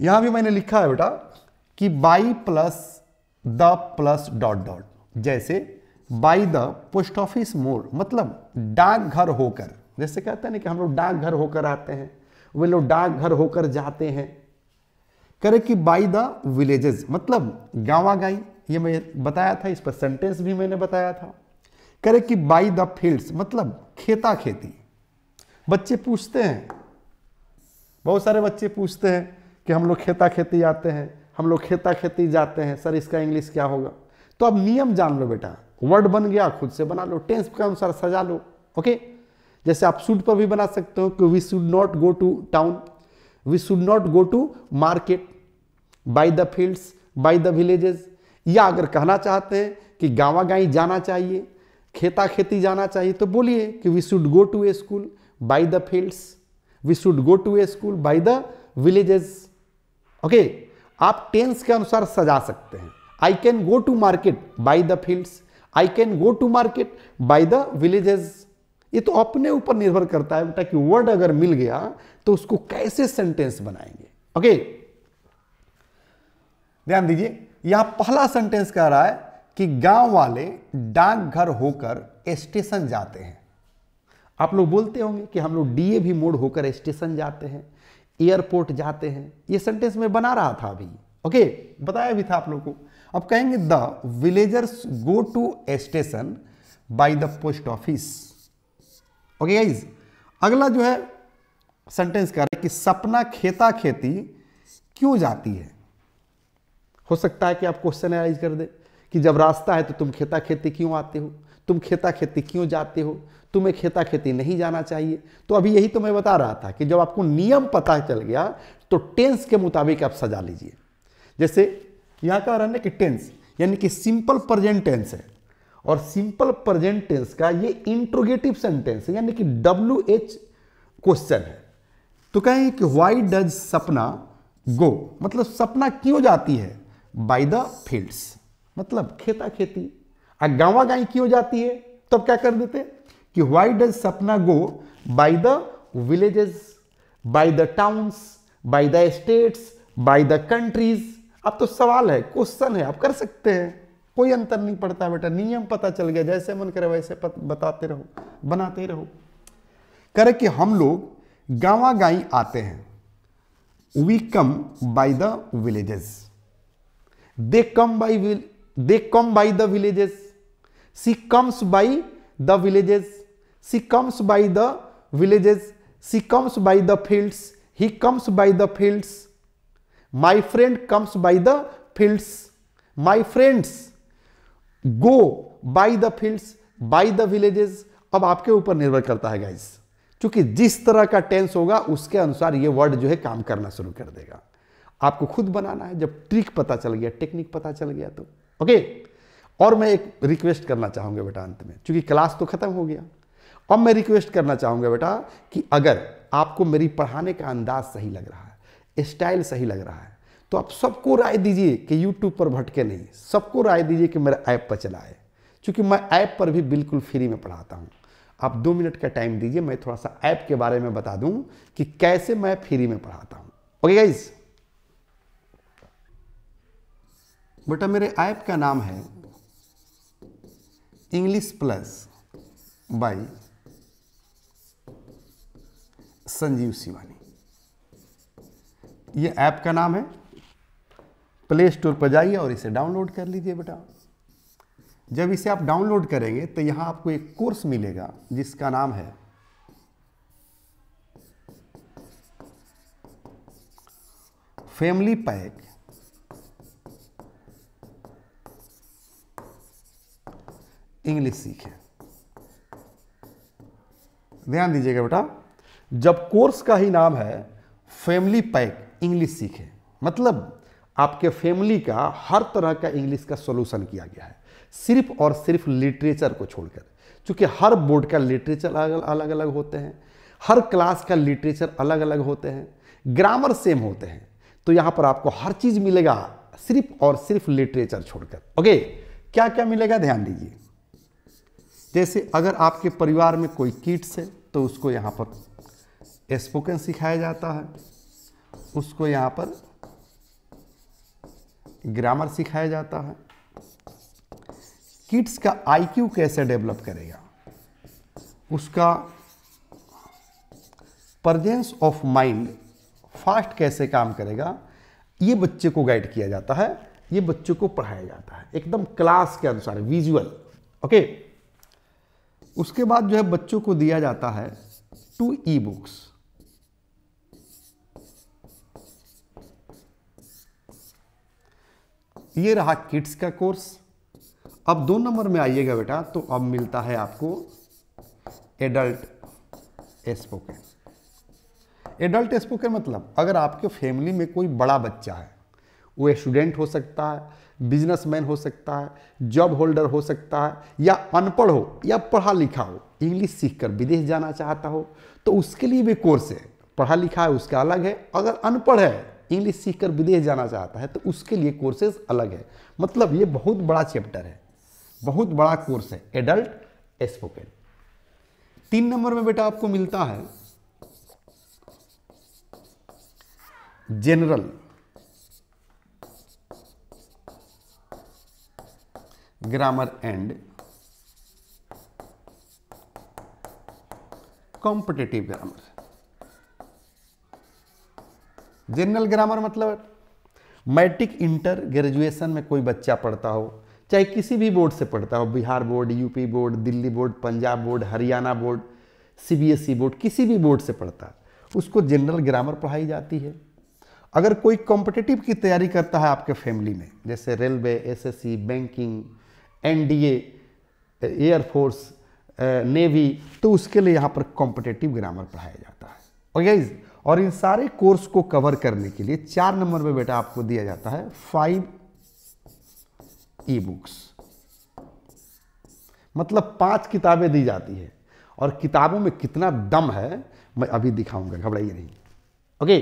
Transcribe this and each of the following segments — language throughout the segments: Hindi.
यहां भी मैंने लिखा है बेटा कि by plus the plus dot dot जैसे by the post office mode मतलब डाक घर होकर जैसे कहते हैं ना कि हम लोग डाक घर होकर आते हैं वे लोग डाक घर होकर जाते हैं करे कि बाई द विलेजेस मतलब गावा गाई ये मैं बताया था इस पर सेंटेंस भी मैंने बताया था करे कि बाई द फील्ड्स मतलब खेता खेती बच्चे पूछते हैं बहुत सारे बच्चे पूछते हैं कि हम लोग खेता खेती आते हैं हम लोग खेता खेती जाते हैं सर इसका इंग्लिश क्या होगा तो अब नियम जान लो बेटा वर्ड बन गया खुद से बना लो टेंस के अनुसार सजा लो ओके जैसे आप शुड पर भी बना सकते हो कि we should not go to town we should not go to market by the fields by the villages या अगर कहना चाहते हैं कि गावा गाई जाना चाहिए खेता खेती जाना चाहिए तो बोलिए कि we should go to a school by the fields we should go to a school by the villages okay आप टेंस के अनुसार सजा सकते हैं I can go to market by the fields I can go to market by the villages ये तो अपने ऊपर निर्भर करता है बेटा कि वर्ड अगर मिल गया तो उसको कैसे सेंटेंस बनाएंगे ओके ध्यान दीजिए यहां पहला सेंटेंस कह रहा है कि गांव वाले डाकघर होकर स्टेशन जाते हैं आप लोग बोलते होंगे कि हम लोग भी मोड होकर स्टेशन जाते हैं एयरपोर्ट जाते हैं ये सेंटेंस में बना रहा था अभी ओके बताया भी था आप लोग को अब कहेंगे the villagers go to station by the post office okay guys अगला जो है सेंटेंस कह रहा है कि सपना खेता खेती क्यों जाती है हो सकता है कि आप क्वेश्चन एराइज कर दे कि जब रास्ता है तो तुम खेता खेती क्यों आते हो तुम खेता खेती क्यों जाते हो तुम्हें खेता खेती नहीं जाना चाहिए तो अभी यही तो मैं बता रहा था कि जब आपको नियम पता चल गया तो टेंस के मुताबिक आप सजा लीजिए जैसे यहाँ का रहा है ना कि टेंस यानी कि सिंपल प्रजेंट टेंस है और सिंपल प्रजेंट टेंस का ये इंट्रोगेटिव सेंटेंस है यानी कि डब्ल्यू एच क्वेश्चन है तो कहें कि वाई डज सपना गो मतलब सपना क्यों जाती है बाय द फील्ड्स मतलब खेता खेती गावा गाई की हो जाती है तो अब क्या कर देते कि why does Sapna go by the villages by the towns by the states by the countries अब तो सवाल है क्वेश्चन है आप कर सकते हैं कोई अंतर नहीं पड़ता बेटा नियम पता चल गया जैसे मन करे वैसे पत, बताते रहो बनाते रहो करे कि हम लोग गावा गाई आते हैं we come by the villages they come by they come by the villages she comes by the villages she comes by the villages she comes by the fields he comes by the fields my friend comes by the fields my friends go by the fields by the villages अब आपके ऊपर निर्भर करता है गाइज क्योंकि जिस तरह का टेंस होगा उसके अनुसार ये वर्ड जो है काम करना शुरू कर देगा आपको खुद बनाना है जब ट्रिक पता चल गया टेक्निक पता चल गया तो ओके okay? और मैं एक रिक्वेस्ट करना चाहूँगा बेटा अंत में चूँकि क्लास तो ख़त्म हो गया अब मैं रिक्वेस्ट करना चाहूँगा बेटा कि अगर आपको मेरी पढ़ाने का अंदाज सही लग रहा है स्टाइल सही लग रहा है तो आप सबको राय दीजिए कि यूट्यूब पर भटके नहीं सबको राय दीजिए कि मेरा ऐप पर चलाए क्योंकि मैं ऐप पर भी बिल्कुल फ्री में पढ़ाता हूँ आप दो मिनट का टाइम दीजिए मैं थोड़ा सा ऐप के बारे में बता दूँ कि कैसे मैं फ्री में पढ़ाता हूँ ओके गाइज बेटा मेरे ऐप का नाम है English plus by Sanjeev Shivani ये ऐप का नाम है प्ले स्टोर पर जाइए और इसे डाउनलोड कर लीजिए बेटा जब इसे आप डाउनलोड करेंगे तो यहाँ आपको एक कोर्स मिलेगा जिसका नाम है फैमिली पैक इंग्लिश सीखें ध्यान दीजिएगा बेटा जब कोर्स का ही नाम है फैमिली पैक इंग्लिश सीखें मतलब आपके फैमिली का हर तरह का इंग्लिश का सोल्यूशन किया गया है सिर्फ और सिर्फ लिटरेचर को छोड़कर क्योंकि हर बोर्ड का लिटरेचर अलग अलग अलग होते हैं हर क्लास का लिटरेचर अलग अलग होते हैं ग्रामर सेम होते हैं तो यहां पर आपको हर चीज़ मिलेगा सिर्फ और सिर्फ लिटरेचर छोड़कर ओके क्या क्या मिलेगा ध्यान दीजिए जैसे अगर आपके परिवार में कोई कीट्स है तो उसको यहाँ पर स्पोकन सिखाया जाता है उसको यहाँ पर ग्रामर सिखाया जाता है किड्स का आईक्यू कैसे डेवलप करेगा उसका प्रजेंस ऑफ माइंड फास्ट कैसे काम करेगा ये बच्चे को गाइड किया जाता है ये बच्चों को पढ़ाया जाता है एकदम क्लास के अनुसार विजुअल ओके okay? उसके बाद जो है बच्चों को दिया जाता है टू ई बुक्स ये रहा किड्स का कोर्स अब दो नंबर में आइएगा बेटा तो अब मिलता है आपको एडल्ट स्पोकन एडल्ट स्पोकन मतलब अगर आपके फैमिली में कोई बड़ा बच्चा है वो स्टूडेंट हो सकता है बिजनेसमैन हो सकता है जॉब होल्डर हो सकता है या अनपढ़ हो या पढ़ा लिखा हो इंग्लिश सीखकर विदेश जाना चाहता हो तो उसके लिए भी कोर्स है पढ़ा लिखा है उसका अलग है अगर अनपढ़ है इंग्लिश सीखकर विदेश जाना चाहता है तो उसके लिए कोर्सेज अलग है मतलब ये बहुत बड़ा चैप्टर है बहुत बड़ा कोर्स है एडल्ट स्पोकन तीन नंबर में बेटा आपको मिलता है general grammar and competitive grammar general grammar मतलब मैट्रिक इंटर ग्रेजुएशन में कोई बच्चा पढ़ता हो चाहे किसी भी बोर्ड से पढ़ता हो Bihar board UP board Delhi board Punjab board Haryana board CBSE board किसी भी बोर्ड से पढ़ता है उसको जनरल ग्रामर पढ़ाई जाती है अगर कोई कॉम्पिटेटिव की तैयारी करता है आपके फैमिली में जैसे railway SSC banking NDA air force navy तो उसके लिए यहाँ पर कॉम्पिटेटिव ग्रामर पढ़ाया जाता है और गाइज और इन सारे कोर्स को कवर करने के लिए चार नंबर में बेटा आपको दिया जाता है फाइव ई बुक्स मतलब पांच किताबें दी जाती है और किताबों में कितना दम है मैं अभी दिखाऊंगा घबराइए नहीं ओके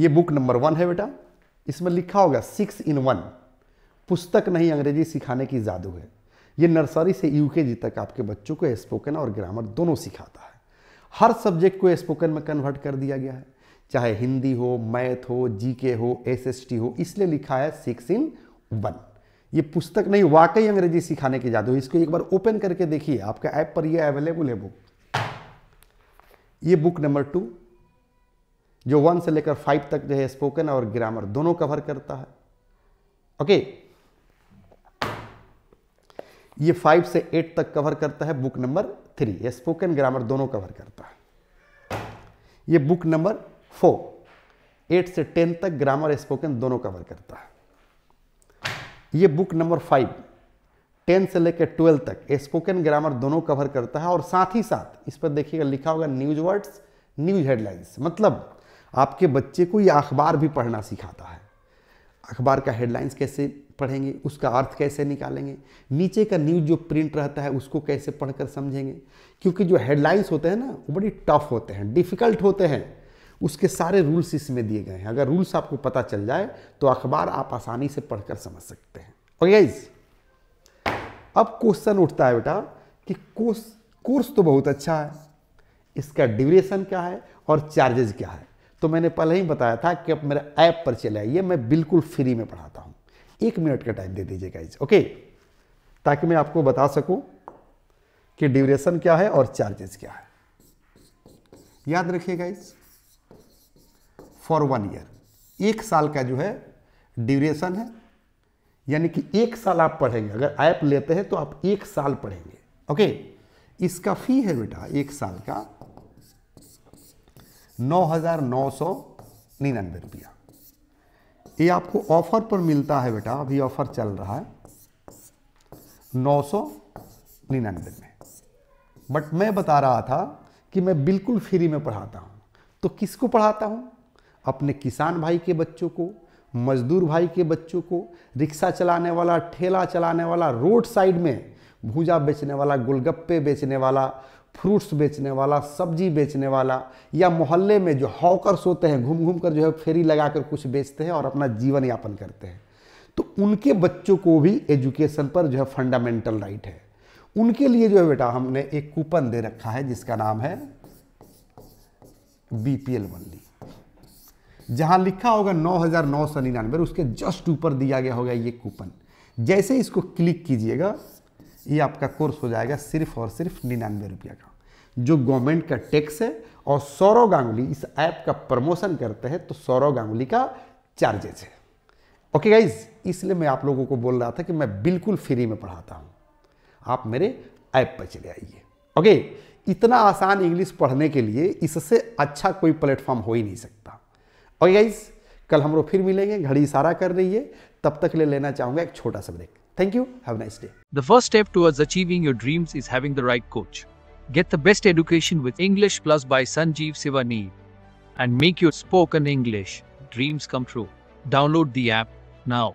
ये बुक नंबर वन है बेटा इसमें लिखा होगा सिक्स इन वन पुस्तक नहीं अंग्रेजी सिखाने की जादू है ये नर्सरी से यूकेजी तक आपके बच्चों को स्पोकन और ग्रामर दोनों सिखाता है हर सब्जेक्ट को स्पोकन में कन्वर्ट कर दिया गया है चाहे हिंदी हो मैथ हो जीके हो एसएसटी हो इसलिए लिखा है सिक्स इन वन ये पुस्तक नहीं वाकई अंग्रेजी सिखाने की जादू है इसको एक बार ओपन करके देखिए आपका ऐप पर ये अवेलेबल है बुक ये बुक नंबर टू जो वन से लेकर फाइव तक जो है स्पोकन और ग्रामर दोनों कवर करता है ओके ये फाइव से एट तक कवर करता है बुक नंबर थ्री ये स्पोकन ग्रामर दोनों कवर करता है ये बुक नंबर फोर एट से टेन तक ग्रामर स्पोकन दोनों कवर करता है ये बुक नंबर फाइव टेन से लेकर ट्वेल्व तक स्पोकन ग्रामर दोनों कवर करता है और साथ ही साथ इस पर देखिएगा लिखा होगा न्यूज वर्ड्स न्यूज हेडलाइंस मतलब आपके बच्चे को ये अखबार भी पढ़ना सिखाता है अखबार का हेडलाइंस कैसे पढ़ेंगे उसका अर्थ कैसे निकालेंगे नीचे का न्यूज़ जो प्रिंट रहता है उसको कैसे पढ़कर समझेंगे क्योंकि जो हेडलाइंस होते हैं ना वो बड़ी टफ होते हैं डिफ़िकल्ट होते हैं उसके सारे रूल्स इसमें दिए गए हैं अगर रूल्स आपको पता चल जाए तो अखबार आप आसानी से पढ़कर समझ सकते हैं और गाइज अब क्वेश्चन उठता है बेटा कि कोर्स कोर्स तो बहुत अच्छा है इसका ड्यूरेशन क्या है और चार्जेज क्या है तो मैंने पहले ही बताया था कि आप मेरे ऐप पर चले आइए मैं बिल्कुल फ्री में पढ़ाता हूँ एक मिनट का टाइम दे दीजिए गाइज ओके ताकि मैं आपको बता सकूँ कि ड्यूरेशन क्या है और चार्जेस क्या है याद रखिए गाइज फॉर वन ईयर एक साल का जो है ड्यूरेशन है यानी कि एक साल आप पढ़ेंगे अगर ऐप लेते हैं तो आप एक साल पढ़ेंगे ओके इसका फी है बेटा एक साल का नौ हज़ार नौ सौ रुपया ये आपको ऑफर पर मिलता है बेटा अभी ऑफर चल रहा है नौ सौ निन्यानवे में बट मैं बता रहा था कि मैं बिल्कुल फ्री में पढ़ाता हूँ तो किसको पढ़ाता हूँ अपने किसान भाई के बच्चों को मजदूर भाई के बच्चों को रिक्शा चलाने वाला ठेला चलाने वाला रोड साइड में भूजा बेचने वाला गोलगप्पे बेचने वाला फ्रूट्स बेचने वाला सब्जी बेचने वाला या मोहल्ले में जो हॉकर्स होते हैं घूम घूम कर जो है फेरी लगा कर कुछ बेचते हैं और अपना जीवन यापन करते हैं तो उनके बच्चों को भी एजुकेशन पर जो है फंडामेंटल राइट है उनके लिए जो है बेटा हमने एक कूपन दे रखा है जिसका नाम है बी पी एल वनली जहां लिखा होगा नौ हज़ार नौ सौ निन्यानवे उसके जस्ट ऊपर दिया गया होगा ये कूपन जैसे इसको क्लिक कीजिएगा ये आपका कोर्स हो जाएगा सिर्फ और सिर्फ निन्यानवे रुपया का जो गवर्नमेंट का टैक्स है और सौरव गांगुली इस ऐप का प्रमोशन करते हैं तो सौरव गांगुली का चार्जेस है ओके गाइज इसलिए मैं आप लोगों को बोल रहा था कि मैं बिल्कुल फ्री में पढ़ाता हूँ आप मेरे ऐप पर चले आइए ओके इतना आसान इंग्लिश पढ़ने के लिए इससे अच्छा कोई प्लेटफॉर्म हो ही नहीं सकता ओके गाइज कल हम लोग फिर मिलेंगे घड़ी इशारा कर रही है तब तक ले लेना चाहूँगा एक छोटा सा break Thank you. Have a nice day. The first step towards achieving your dreams is having the right coach. Get the best education with English Plus by Sanjeev Sivani and make your spoken English dreams come true. Download the app now.